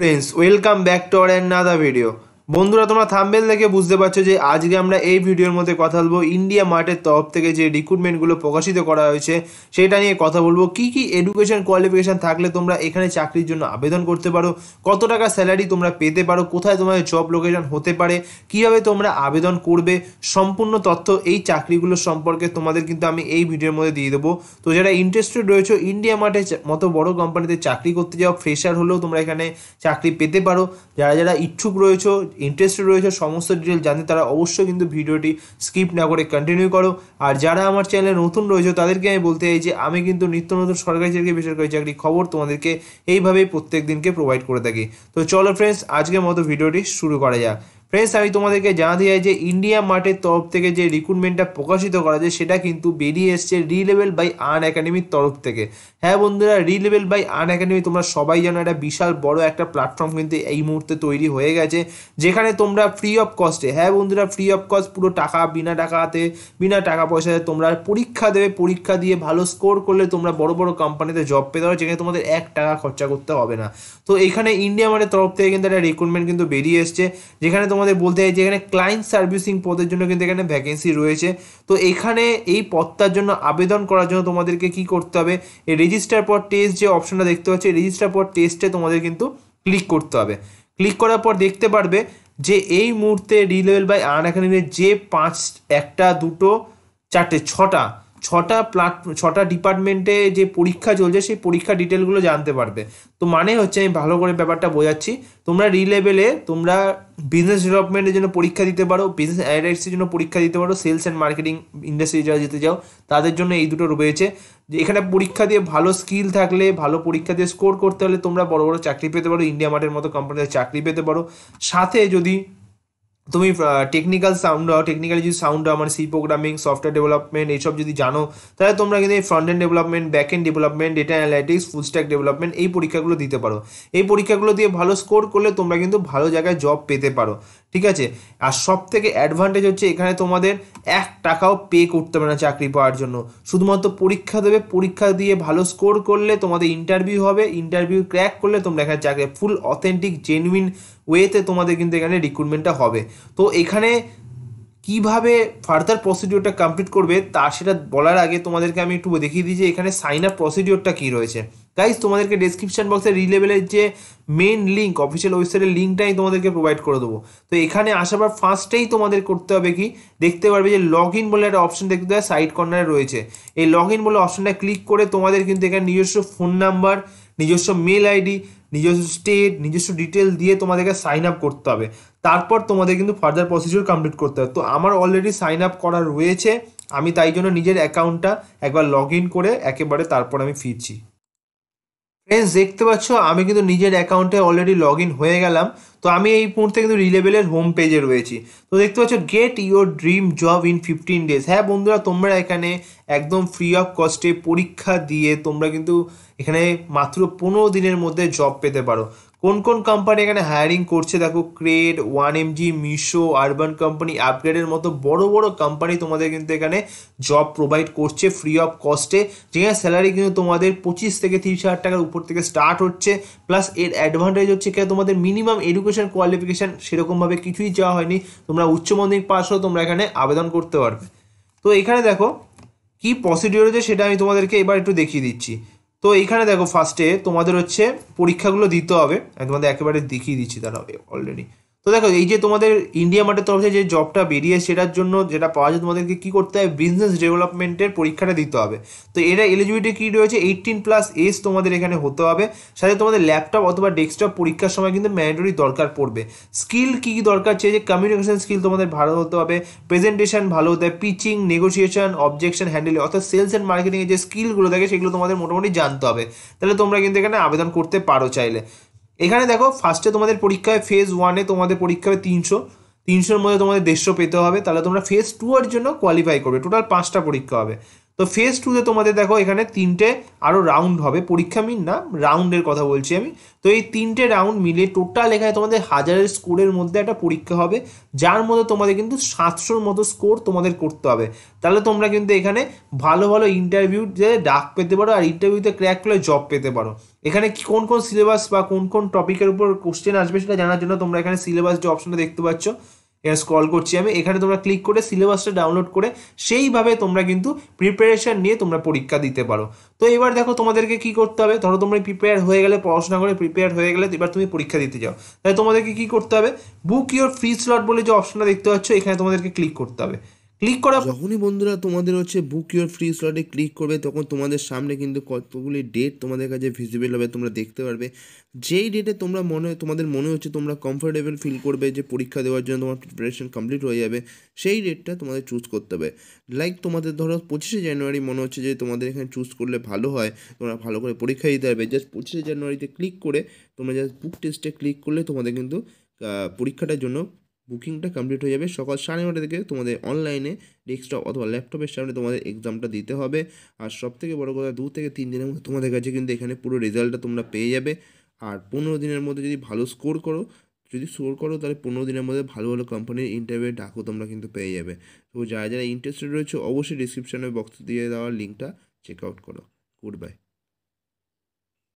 friends welcome back to another video বন্ধুরা তোমরা thumbnail দেখে বুঝতে পারছো যে আজকে আমরা এই ভিডিওর মধ্যে কথা বলবো ইন্ডিয়া মার্টের তরফ থেকে যে রিক্রুটমেন্টগুলো প্রকাশিত করা হয়েছে সেটা নিয়ে কথা বলবো কি কি এডুকেশন কোয়ালিফিকেশান থাকলে তোমরা এখানে চাকরির জন্য আবেদন করতে পারো কত টাকা স্যালারি তোমরা পেতে পারো কোথায় তোমাদের জব লোকেশন হতে পারে কিভাবে তোমরা আবেদন করবে সম্পূর্ণ তথ্য এই চাকরিগুলো সম্পর্কে তোমাদের কিন্তু আমি এই ভিডিওর মধ্যে দিয়ে দেবো তো যারা ইন্টারেস্টেড রয়েছে ইন্ডিয়া মার্টের মতো বড় কোম্পানিতে চাকরি করতে যাও ফ্রেশার হলেও তোমরা এখানে চাকরি পেতে পারো যারা যারা ইচ্ছুক রয়েছে ইন্টারেস্টেড রয়েছে সমস্ত ডিটেল জানতে তারা অবশ্যই কিন্তু ভিডিওটি স্কিপ না করে কন্টিনিউ করো আর যারা আমার চ্যানেলে নতুন রয়েছে তাদেরকে আমি বলতে চাই যে আমি কিন্তু নিত্য নতুন সরকারি চাকরি বেসরকারি চাকরি খবর তোমাদেরকে এইভাবেই প্রত্যেক দিনকে প্রোভাইড করে থাকি তো চলো ফ্রেন্ডস আজকের মতো ভিডিওটি শুরু করা যাক ফ্রেন্ডস আমি তোমাদেরকে জানাতে চাই যে ইন্ডিয়া মার্টের তরফ থেকে যে রিক্রুটমেন্টটা প্রকাশিত করা যায় সেটা কিন্তু বেরিয়ে এসছে রিলেভেল বাই আন একাডেমির তরফ থেকে হ্যাঁ বন্ধুরা রিলেভেল বাই আন একাডেমি তোমরা সবাই জানো একটা বিশাল বড় একটা প্ল্যাটফর্ম কিন্তু এই মুহূর্তে তৈরি হয়ে গেছে যেখানে তোমরা ফ্রি অফ কস্টে হ্যাঁ বন্ধুরা ফ্রি অফ কস্ট পুরো টাকা বিনা টাকাতে বিনা টাকা পয়সাতে তোমরা পরীক্ষা দেবে পরীক্ষা দিয়ে ভালো স্কোর করলে তোমরা বড় বড় কোম্পানিতে জব পেতে পারো যেখানে তোমাদের এক টাকা খরচা করতে হবে না তো এখানে ইন্ডিয়া মার্টের তরফ থেকে কিন্তু একটা রিক্রুটমেন্ট কিন্তু বেরিয়ে এসছে যেখানে তোমার তোমাদের বলতে চাই যে এখানে ক্লায়েন্ট সার্ভিসিং পদের জন্য কিন্তু এখানে ভ্যাকেন্সি রয়েছে তো এখানে এই পদটার জন্য আবেদন করার জন্য তোমাদেরকে কি করতে হবে রেজিস্টার পর টেস্ট যে অপশনটা দেখতে পাচ্ছি রেজিস্টার পর টেস্টে তোমাদের কিন্তু ক্লিক করতে হবে ক্লিক করার পর দেখতে পারবে যে এই মুহূর্তে রিলেভেল বাই আন একাডেমির যে পাঁচ একটা দুটো চারটে ছটা ছটা প্লাট ছটা ডিপার্টমেন্টে যে পরীক্ষা চলছে সেই পরীক্ষা ডিটেলগুলো জানতে পারবে তো মানে হচ্ছে আমি ভালো করে ব্যাপারটা বোঝাচ্ছি তোমরা রি লেভেলে তোমরা বিজনেস ডেভেলপমেন্টের জন্য পরীক্ষা দিতে পারো বিজনেস অ্যানালাইটিক্সের জন্য পরীক্ষা দিতে পারো সেলস অ্যান্ড মার্কেটিং ইন্ডাস্ট্রি যারা যেতে চাও তাদের জন্য এই দুটো রয়েছে যে এখানে পরীক্ষা দিয়ে ভালো স্কিল থাকলে ভালো পরীক্ষা দিয়ে স্কোর করতে হলে তোমরা বড় বড় চাকরি পেতে পারো ইন্ডিয়া মার্টের মতো কোম্পানিতে চাকরি পেতে পারো সাথে যদি তুমি টেকনিক্যাল সাউন্ড দাও টেকনিক্যালি যদি সাউন্ড দাও মানে সি প্রোগ্রামিং সফটওয়্যার ডেভেলপমেন্ট এইসব যদি জানো তাহলে তোমরা কিন্তু এই front end development back end development data analytics full stack development এই পরীক্ষাগুলো দিতে পারো এই পরীক্ষাগুলো দিয়ে ভালো স্কোর করলে তোমরা কিন্তু ভালো জায়গায় জব পেতে পারো ঠিক আছে আর সব থেকে অ্যাডভান্টেজ হচ্ছে এখানে তোমাদের এক টাকাও পে করতে হবে না চাকরি পাওয়ার জন্য শুধুমাত্র পরীক্ষা দেবে পরীক্ষা দিয়ে ভালো স্কোর করলে তোমাদের ইন্টারভিউ হবে ইন্টারভিউ ক্র্যাক করলে তোমরা এখানে চাকরি ফুল অথেন্টিক জেনুইন ওয়েতে তোমাদের কিন্তু এখানে রিক্রুটমেন্টটা হবে তো এখানে কিভাবে ফার্দার প্রসিডিওরটা কমপ্লিট করবে তা সেটা বলার আগে তোমাদেরকে আমি একটু দেখিয়ে দিই যে এখানে সাইন আপ প্রসিডিওরটা কী রয়েছে গাইজ তোমাদেরকে ডিসক্রিপশান বক্সে রিলেভেলের যে মেন লিঙ্ক অফিসিয়াল ওয়েবসাইটের লিঙ্কটাই তোমাদেরকে প্রোভাইড করে দেবো তো এখানে আসার পর ফার্স্টেই তোমাদের করতে হবে কি দেখতে পারবে যে লগ ইন বলে একটা অপশন দেখতে দেয় সাইড কর্নারে রয়েছে এই লগ ইন বলে অপশনটা ক্লিক করে তোমাদের কিন্তু এখানে নিজস্ব ফোন নাম্বার নিজস্ব মেল আইডি নিজস্ব স্টেট নিজস্ব ডিটেল দিয়ে তোমাদেরকে সাইন আপ করতে হবে তারপর তোমাদের কিন্তু ফার্দার প্রসিডিওর কমপ্লিট করতে হবে তো আমার অলরেডি সাইন আপ করা রয়েছে আমি তাই জন্য নিজের অ্যাকাউন্টটা একবার লগ ইন করে একেবারে তারপর আমি ফিরছি ফ্রেন্ডস দেখতে পাচ্ছ আমি কিন্তু নিজের অ্যাকাউন্টে অলরেডি লগ হয়ে গেলাম তো আমি এই মুহূর্তে কিন্তু রিলেবেলের হোম পেজে রয়েছি তো দেখতে পাচ্ছ get your dream job in fifteen days হ্যাঁ বন্ধুরা তোমরা এখানে একদম ফ্রি অফ কস্টে পরীক্ষা দিয়ে তোমরা কিন্তু এখানে মাত্র পনেরো দিনের মধ্যে জব পেতে পারো কোন কোন কোম্পানি এখানে হায়ারিং করছে দেখো Cred one MG Meesho Urban Company আপগ্রেডের মতো বড় বড় কোম্পানি তোমাদের কিন্তু এখানে জব প্রোভাইড করছে ফ্রি অফ কস্টে যেখানে স্যালারি কিন্তু তোমাদের পঁচিশ থেকে তিরিশ হাজার টাকার উপর থেকে স্টার্ট হচ্ছে প্লাস এর অ্যাডভান্টেজ হচ্ছে কেন তোমাদের মিনিমাম এডুকেশন কোয়ালিফিকেশান সেরকমভাবে কিছুই যাওয়া হয়নি তোমরা উচ্চ মাধ্যমিক পাশও তোমরা এখানে আবেদন করতে পারবে তো এখানে দেখো কী প্রসিডিওর হচ্ছে সেটা আমি তোমাদেরকে এবার একটু দেখিয়ে দিচ্ছি তো এইখানে দেখো ফার্স্টে তোমাদের হচ্ছে পরীক্ষাগুলো দিতে হবে আমি তোমাদের একেবারে দেখিয়ে দিচ্ছি তারা অলরেডি তো দেখো এই যে তোমাদের ইন্ডিয়া মার্টের তরফে যে জবটা বেরিয়ে সেটার জন্য যেটা পাওয়া যায় তোমাদেরকে কী করতে হবে বিজনেস ডেভেলপমেন্টের পরীক্ষাটা দিতে হবে তো এটা এলিজিবিলিটি কী রয়েছে এইটিন প্লাস এস তোমাদের এখানে হতে হবে সাথে তোমাদের ল্যাপটপ অথবা ডেস্কটপ পরীক্ষার সময় কিন্তু ম্যান্ডেটরি দরকার পড়বে স্কিল কী কী দরকার চেয়ে যে কমিউনিকেশন স্কিল তোমাদের ভালো হতে হবে প্রেজেন্টেশন ভালো হতে হবে পিচিং নেগোসিয়েশন অবজেকশন হ্যান্ডেল অর্থাৎ সেলস অ্যান্ড মার্কেটিংয়ের যে স্কিলগুলো থাকে সেগুলো তোমাদের মোটামুটি জানতে হবে তাহলে তোমরা কিন্তু এখানে আবেদন করতে পারো চাইলে এখানে দেখো ফার্স্টে তোমাদের পরীক্ষায় ফেজ ওয়ানে তোমাদের পরীক্ষা হবে তিনশো তিনশোর মধ্যে তোমাদের দেড়শো পেতে হবে তাহলে তোমরা ফেজ টু এর জন্য কোয়ালিফাই করবে টোটাল পাঁচটা পরীক্ষা হবে তো ফেজ টুতে তোমাদের দেখো এখানে তিনটে আরও রাউন্ড হবে পরীক্ষা মিন না রাউন্ডের কথা বলছি আমি তো এই তিনটে রাউন্ড মিলে টোটাল এখানে তোমাদের হাজারের স্কোরের মধ্যে একটা পরীক্ষা হবে যার মধ্যে তোমাদের কিন্তু সাতশোর মতো স্কোর তোমাদের করতে হবে তাহলে তোমরা কিন্তু এখানে ভালো ভালো ইন্টারভিউতে ডাক পেতে পারো আর ইন্টারভিউতে ক্র্যাক করলে জব পেতে পারো এখানে কোন কোন সিলেবাস বা কোন কোন টপিকের উপর কোশ্চেন আসবে সেটা জানার জন্য তোমরা এখানে সিলেবাস যে অপশনটা দেখতে পাচ্ছ এটা স্ক্রল করছি আমি এখানে তোমরা ক্লিক করে সিলেবাসটা ডাউনলোড করে সেইভাবে তোমরা কিন্তু প্রিপারেশান নিয়ে তোমরা পরীক্ষা দিতে পারো তো এবার দেখো তোমাদেরকে কি করতে হবে ধরো তোমরা প্রিপেয়ার হয়ে গেলে পড়াশোনা করে প্রিপেয়ার হয়ে গেলে এবার তুমি পরীক্ষা দিতে যাও তাহলে তোমাদেরকে কি করতে হবে বুক ইয়োর ফ্রি স্লট বলে যে অপশনটা দেখতে পাচ্ছ এখানে তোমাদেরকে ক্লিক করতে হবে ক্লিক করা যখনই বন্ধুরা তোমাদের হচ্ছে বুক ইউর ফ্রি স্লটে ক্লিক করবে তখন তোমাদের সামনে কিন্তু কতগুলি ডেট তোমাদের কাছে ভিজিবল হবে তোমরা দেখতে পারবে যেই ডেটে তোমরা মনে তোমাদের মনে হচ্ছে তোমরা কমফোর্টেবল ফিল করবে যে পরীক্ষা দেওয়ার জন্য তোমার প্রিপারেশন কমপ্লিট হয়ে যাবে সেই ডেটটা তোমাদের চুজ করতে হবে লাইক তোমাদের ধরো পঁচিশে জানুয়ারি মনে হচ্ছে যে তোমাদের এখানে চুজ করলে ভালো হয় তোমরা ভালো করে পরীক্ষা দিতে পারবে জাস্ট পঁচিশে জানুয়ারিতে ক্লিক করে তোমরা জাস্ট বুক টেস্টে ক্লিক করলে তোমাদের কিন্তু পরীক্ষাটার জন্য বুকিংটা কমপ্লিট হয়ে যাবে সকাল সাড়ে নটা থেকে তোমাদের অনলাইনে ডেস্কটপ অথবা ল্যাপটপের সামনে তোমাদের এক্সামটা দিতে হবে আর সবথেকে বড় কথা দু থেকে তিন দিনের মধ্যে তোমাদের কাছে কিন্তু এখানে পুরো রেজাল্টটা তোমরা পেয়ে যাবে আর পনেরো দিনের মধ্যে যদি ভালো স্কোর করো যদি স্কোর করো তাহলে পনেরো দিনের মধ্যে ভালো ভালো কোম্পানির ইন্টারভিউ ডাকো তোমরা কিন্তু পেয়ে যাবে তো যারা যারা ইন্টারেস্টেড রয়েছে অবশ্যই ডিসক্রিপশানে বক্স দিয়ে দেওয়ার লিঙ্কটা চেক আউট করো গুড বাই